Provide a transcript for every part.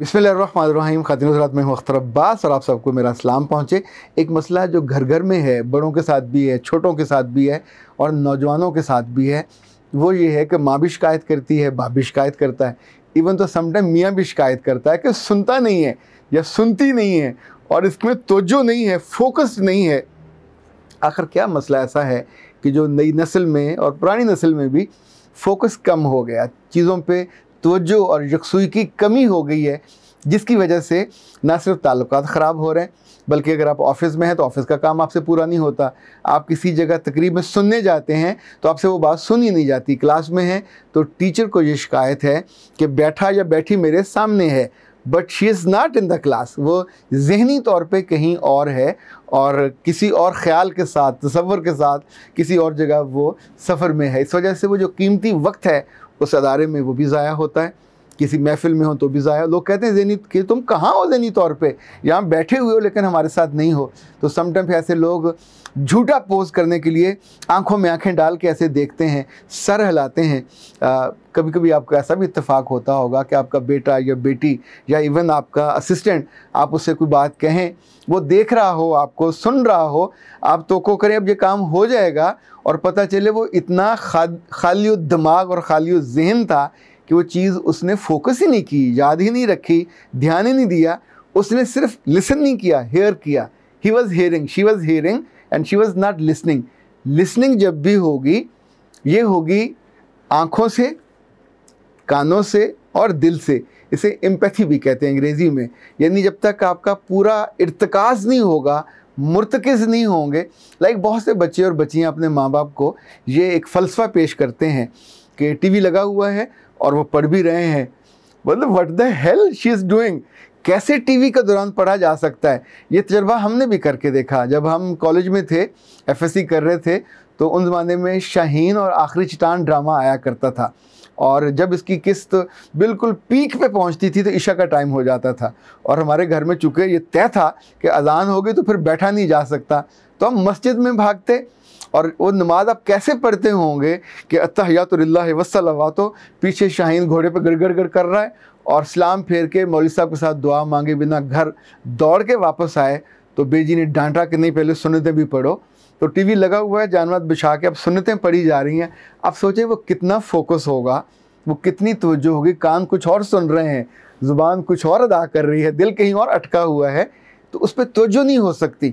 बिसमीम ख़ातिन में अख्तर अब्बास और आप सबको मेरा सलाम पहुँचे एक मसला जो घर घर में है बड़ों के साथ भी है छोटों के साथ भी है और नौजवानों के साथ भी है वो ये है कि माँ भी शिकायत करती है बाप भी शिकायत करता है इवन तो समटाइम मियाँ भी शिकायत करता है कि सुनता नहीं है या सुनती नहीं है और इसमें तोजो नहीं है फ़ोकस नहीं है आखिर क्या मसला ऐसा है कि जो नई नस्ल में और पुरानी नस्ल में भी फोकस कम हो गया चीज़ों पे तोज्जो और यकसुई की कमी हो गई है जिसकी वजह से ना सिर्फ ताल्लुक ख़राब हो रहे हैं बल्कि अगर आप ऑफ़िस में हैं तो ऑफ़िस का काम आपसे पूरा नहीं होता आप किसी जगह तकरीब में सुनने जाते हैं तो आपसे वो बात सुनी नहीं जाती क्लास में है तो टीचर को ये शिकायत है कि बैठा या बैठी मेरे सामने है but she is not in the class वो जहनी तौर पे कहीं और है और किसी और ख्याल के साथ तस्वर के साथ किसी और जगह वो सफ़र में है इस वजह से वो जो कीमती वक्त है उस अदारे में वो भी ज़ाया होता है किसी महफिल में हो तो भी ज़ाया लोग कहते हैं जहनी कि तुम कहाँ हो जहनी तौर पे यहाँ बैठे हुए हो लेकिन हमारे साथ नहीं हो तो समटाइम ऐसे लोग झूठा पोज करने के लिए आंखों में आंखें डाल के ऐसे देखते हैं सर हिलाते हैं आ, कभी कभी आपका ऐसा भी इतफाक़ होता होगा कि आपका बेटा या बेटी या इवन आपका असिस्टेंट आप उससे कोई बात कहें वो देख रहा हो आपको सुन रहा हो आप तो को करें अब ये काम हो जाएगा और पता चले वो इतना खा खाली दिमाग और खाली जहन था कि वो चीज़ उसने फोकस ही नहीं की याद ही नहीं रखी ध्यान ही नहीं दिया उसने सिर्फ लिसन नहीं किया हेयर किया he was hearing she was hearing and she was not listening listening जब भी होगी ये होगी आँखों से कानों से और दिल से इसे एम्पैथी भी कहते हैं अंग्रेज़ी में यानी जब तक आपका पूरा इर्तकाज़ नहीं होगा मुर्तकज़ नहीं होंगे लाइक बहुत से बच्चे और बच्चियाँ अपने माँ बाप को ये एक फ़लसफ़ा पेश करते हैं कि टीवी लगा हुआ है और वो पढ़ भी रहे हैं मतलब what the hell she is doing कैसे टीवी के दौरान पढ़ा जा सकता है ये तजर्बा हमने भी करके देखा जब हम कॉलेज में थे एफएससी कर रहे थे तो उन ज़माने में शाहीन और आखिरी चिटान ड्रामा आया करता था और जब इसकी किस्त बिल्कुल पीक पे पहुंचती थी तो ईशा का टाइम हो जाता था और हमारे घर में चूँकि ये तय था कि अजान हो गई तो फिर बैठा नहीं जा सकता तो हम मस्जिद में भागते और वो नमाज आप कैसे पढ़ते होंगे कि अतहयातुल्ला वसलवा तो पीछे शाहीन घोड़े पर गड़गड़ गड़ कर रहा है और सलाम फेर के मौलवी साहब के साथ दुआ मांगे बिना घर दौड़ के वापस आए तो बेजी ने डांटा कि नहीं पहले सुनते भी पढ़ो तो टीवी लगा हुआ है जानवर बिछा के अब सुनतें पढ़ी जा रही हैं आप सोचें वो कितना फोकस होगा वो कितनी तोज्जो होगी कान कुछ और सुन रहे हैं ज़ुबान कुछ और अदा कर रही है दिल कहीं और अटका हुआ है तो उस पर तोज्जो नहीं हो सकती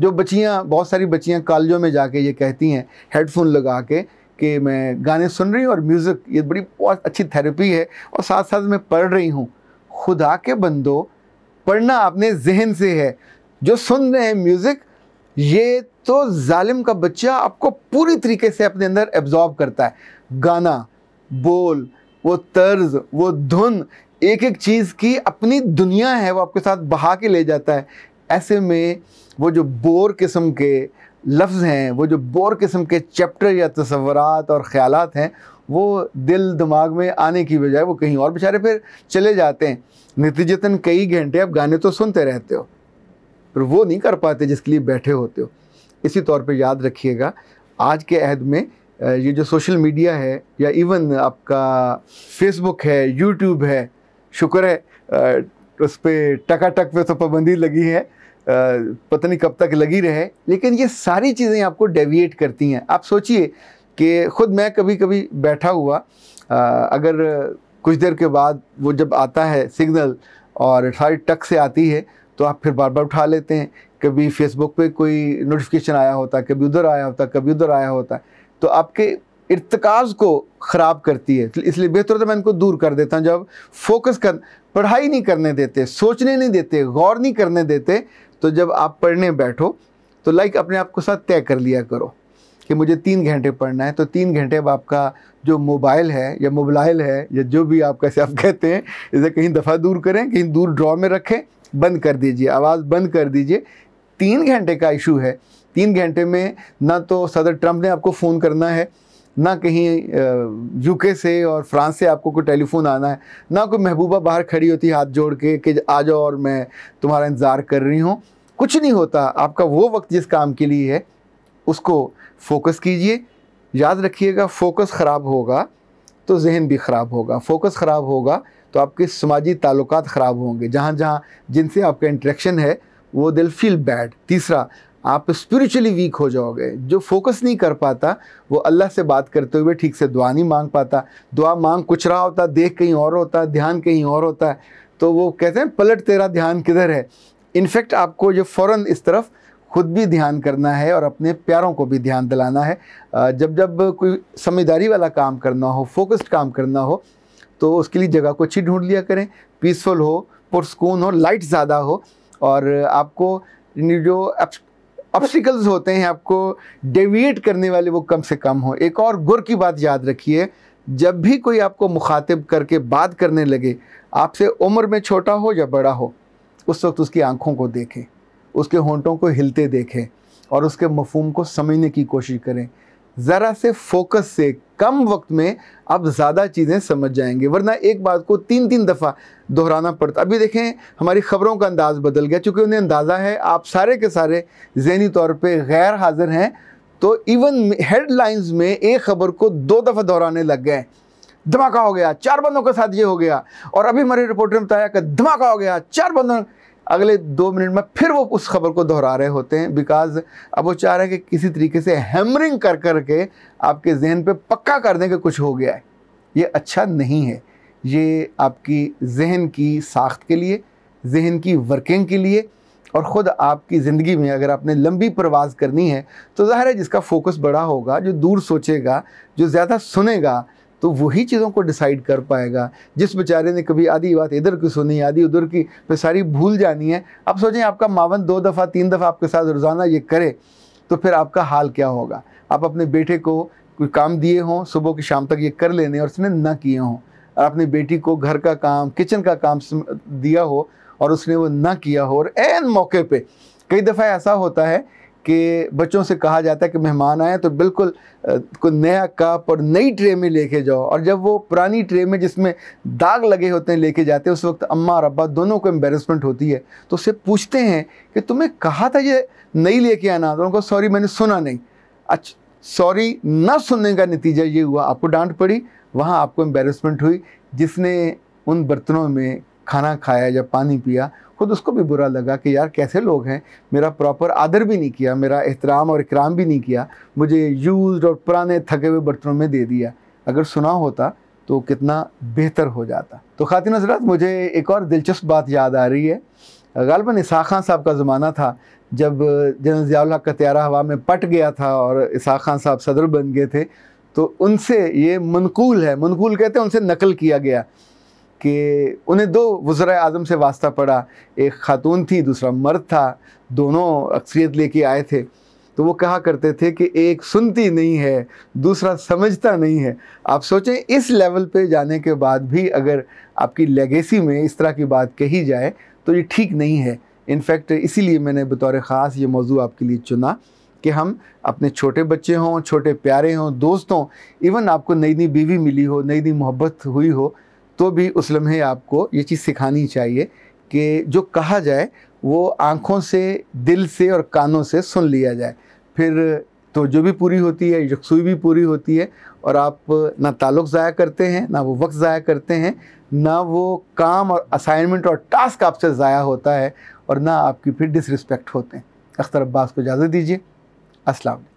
जो बच्चियाँ बहुत सारी बच्चियाँ कॉलेजों में जाके ये कहती हैं हेडफोन लगा के कि मैं गाने सुन रही हूँ और म्यूज़िक ये बड़ी बहुत अच्छी थेरेपी है और साथ साथ मैं पढ़ रही हूँ खुदा के बंदो पढ़ना आपने जहन से है जो सुन रहे हैं म्यूज़िक ये तो जालिम का बच्चा आपको पूरी तरीके से अपने अंदर एब्जॉर्ब करता है गाना बोल वो तर्ज वो धुन एक एक चीज़ की अपनी दुनिया है वो आपके साथ बहा के ले जाता है ऐसे में वो जो बोर किस्म के लफ्ज़ हैं वो जो बोर किस्म के चैप्टर या तस्वरत और ख़्याल हैं वो दिल दिमाग में आने की बजाय वो कहीं और बेचारे फिर चले जाते हैं नतीजतन कई घंटे आप गाने तो सुनते रहते हो पर वो नहीं कर पाते जिसके लिए बैठे होते हो इसी तौर पे याद रखिएगा आज के अहद में ये जो सोशल मीडिया है या इवन आपका फेसबुक है यूट्यूब है शुक्र है उस पर टकाटक पे तो पाबंदी लगी है पता नहीं कब तक लगी रहे लेकिन ये सारी चीज़ें आपको डेविएट करती हैं आप सोचिए कि ख़ुद मैं कभी कभी बैठा हुआ अगर कुछ देर के बाद वो जब आता है सिग्नल और सारी टक से आती है तो आप फिर बार बार उठा लेते हैं कभी फेसबुक पे कोई नोटिफिकेशन आया होता है कभी उधर आया होता है कभी उधर आया होता है तो आपके इरतकाज को ख़राब करती है इसलिए बेहतर तो मैं इनको दूर कर देता हूँ जब फोकस कर पढ़ाई नहीं करने देते सोचने नहीं देते गौर नहीं करने देते तो जब आप पढ़ने बैठो तो लाइक अपने आप को साथ तय कर लिया करो कि मुझे तीन घंटे पढ़ना है तो तीन घंटे अब आपका जो मोबाइल है या मोबाइल है या जो भी आप कैसे आप कहते हैं इसे कहीं दफ़ा दूर करें कहीं दूर ड्रॉ में रखें बंद कर दीजिए आवाज़ बंद कर दीजिए तीन घंटे का इशू है तीन घंटे में ना तो सदर ट्रंप ने आपको फ़ोन करना है ना कहीं यूके से और फ्रांस से आपको कोई टेलीफोन आना है ना कोई महबूबा बाहर खड़ी होती हाथ जोड़ के कि आ जाओ और मैं तुम्हारा इंतज़ार कर रही हूँ कुछ नहीं होता आपका वो वक्त जिस काम के लिए है उसको फोकस कीजिए याद रखिएगा फोकस ख़राब होगा तो जहन भी ख़राब होगा फोकस ख़राब होगा तो आपके समाजी ताल्लुक ख़राब होंगे जहाँ जहाँ जिनसे आपका इंट्रैक्शन है वो दिल फील बैड तीसरा आप स्पिरिचुअली वीक हो जाओगे जो फोकस नहीं कर पाता वो अल्लाह से बात करते हुए ठीक से दुआ नहीं मांग पाता दुआ मांग कुछ रहा होता देख कहीं और होता ध्यान कहीं और होता है तो वो कहते हैं पलट तेरा ध्यान किधर है इनफैक्ट आपको जो फ़ौर इस तरफ खुद भी ध्यान करना है और अपने प्यारों को भी ध्यान दिलाना है जब जब कोई समझदारी वाला काम करना हो फोकस्ड काम करना हो तो उसके लिए जगह को अच्छी ढूंढ लिया करें पीसफुल हो पुरस्कून हो लाइट ज़्यादा हो और आपको जो ऑब्स्टिकल्स होते हैं आपको डेविएट करने वाले वो कम से कम हो एक और गुर की बात याद रखिए जब भी कोई आपको मुखातिब करके बात करने लगे आपसे उम्र में छोटा हो या बड़ा हो उस वक्त उसकी आँखों को देखें उसके होंठों को हिलते देखें और उसके मफहम को समझने की कोशिश करें જરા સે ફોકસ સે کم વક્ત મે આપ જ્યાદા ચીજે સમજ જાયેંગે વર્ના એક બાત કો 3-3 દફા દોરાના પડતા. અબી દેખે હમારી ખબરોં કા અંદાઝ બદલ ગયા ક્યોકી ઉને અંદાઝા હે આપ સારે કે સારે ઝેની તોર પર ગેર હાજર હે તો ઇવન હેડલાઇન્સ મેં એ ખબર કો 2 દફા દોરાને લગ ગયા. ધમાકા હો ગયા, 4 બંદો કે સાથ યે હો ગયા. ઓર અબી મરી રિપોર્ટર ને બતાયા કે ધમાકા હો ગયા, 4 બંદો अगले दो मिनट में फिर वो उस खबर को दोहरा रहे होते हैं बिकॉज अब वो चाह रहे हैं कि किसी तरीके से हैमरिंग कर कर के आपके जहन पे पक्का कर दें कि कुछ हो गया है ये अच्छा नहीं है ये आपकी जहन की साख्त के लिए जहन की वर्किंग के लिए और ख़ुद आपकी ज़िंदगी में अगर आपने लंबी परवाज़ करनी है तो ज़ाहिर है जिसका फोकस बड़ा होगा जो दूर सोचेगा जो ज़्यादा सुनेगा तो वही चीज़ों को डिसाइड कर पाएगा जिस बेचारे ने कभी आधी बात इधर की सुनी आधी उधर की फिर तो सारी भूल जानी है आप सोचें आपका मावन दो दफ़ा तीन दफ़ा आपके साथ रोज़ाना ये करे तो फिर आपका हाल क्या होगा आप अपने बेटे को कोई काम दिए हों सुबह की शाम तक ये कर लेने और उसने ना किए हों अपनी बेटी को घर का काम किचन का काम दिया हो और उसने वो ना किया हो और एन मौके पे कई दफ़ा ऐसा होता है कि बच्चों से कहा जाता है कि मेहमान आए तो बिल्कुल कोई नया कप और नई ट्रे में लेके जाओ और जब वो पुरानी ट्रे में जिसमें दाग लगे होते हैं लेके जाते हैं उस वक्त अम्मा और अब्बा दोनों को एम्बेरसमेंट होती है तो उसे पूछते हैं कि तुम्हें कहा था ये नहीं लेके आना तो उनको सॉरी मैंने सुना नहीं अच्छा सॉरी ना सुनने का नतीजा ये हुआ आपको डांट पड़ी वहाँ आपको एम्बेरसमेंट हुई जिसने उन बर्तनों में खाना खाया या पानी पिया खुद उसको भी बुरा लगा कि यार कैसे लोग हैं मेरा प्रॉपर आदर भी नहीं किया मेरा एहतराम और इकराम भी नहीं किया मुझे यूज और पुराने थके हुए बर्तनों में दे दिया अगर सुना होता तो कितना बेहतर हो जाता तो खातिन हजरात मुझे एक और दिलचस्प बात याद आ रही है गालबा इसाक़ खान साहब का ज़माना था जब जनरल ज़ियाल का त्यारा हवा में पट गया था और इसाक़ खान साहब सदर बन गए थे तो उनसे ये मनकूल है मनकूल कहते हैं उनसे नकल किया गया कि उन्हें दो वज़र आज़म से वास्ता पड़ा एक ख़ातून थी दूसरा मर्द था दोनों अक्सरियत लेके आए थे तो वो कहा करते थे कि एक सुनती नहीं है दूसरा समझता नहीं है आप सोचें इस लेवल पे जाने के बाद भी अगर आपकी लेगेसी में इस तरह की बात कही जाए तो ये ठीक नहीं है इनफैक्ट इसीलिए मैंने बतौर ख़ास ये मौजू आपके लिए चुना कि हम अपने छोटे बच्चे हों छोटे प्यारे हों दोस्तों इवन आपको नई नई बीवी मिली हो नई नई मोहब्बत हुई हो तो भी उस लम्हे आपको ये चीज़ सिखानी चाहिए कि जो कहा जाए वो आँखों से दिल से और कानों से सुन लिया जाए फिर तो जो भी पूरी होती है यकसुई भी पूरी होती है और आप ना ताल्लुक़ ज़ाया करते हैं ना वो वक्त ज़ाया करते हैं ना वो काम और असाइनमेंट और टास्क आपसे ज़ाया होता है और ना आपकी फिर डिसरिस्पेक्ट होते हैं अख्तर अब्बास को इजाज़त दीजिए अस्सलाम